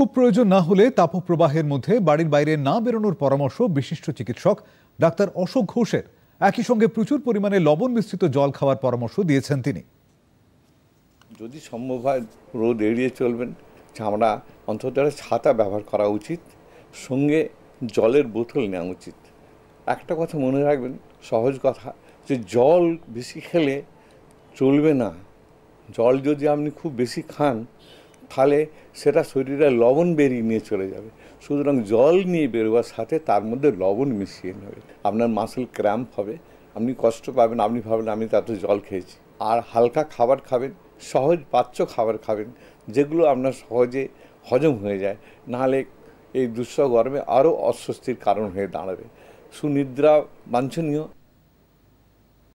খুব প্রয়োজন না হলে তাপপ্রবাহের মধ্যে বাড়ির বাইরে না বেরোনোর পরামর্শ বিশিষ্ট চিকিৎসক ডাক্তার অশোক ঘোষের একই সঙ্গে প্রচুর পরিমাণে লবণ মিশ্রিত জল খাওয়ার পরামর্শ দিয়েছেন তিনি যদি সম্ভব হয় রোদ এড়িয়ে চলবেন চামড়া অন্তত ছাতা ব্যবহার করা উচিত সঙ্গে জলের বোতল নেওয়া উচিত একটা কথা মনে রাখবেন সহজ কথা যে জল বেশি খেলে চলবে না জল যদি আপনি খুব বেশি খান তাহলে সেটা শরীরে লবণ বেরিয়ে নিয়ে চলে যাবে সুতরাং জল নিয়ে বেরোবার সাথে তার মধ্যে লবণ মিশিয়ে নেবে আপনার মাসেল ক্র্যাম্প হবে আপনি কষ্ট পাবেন আপনি ভাবেন আমি তাতে জল খেয়েছি আর হালকা খাবার খাবেন সহজ পাচ্য খাবার খাবেন যেগুলো আপনার সহজে হজম হয়ে যায় নাহলে এই দুঃসহ গরমে আরও অস্বস্তির কারণ হয়ে দাঁড়াবে সুনিদ্রা বাঞ্ছনীয়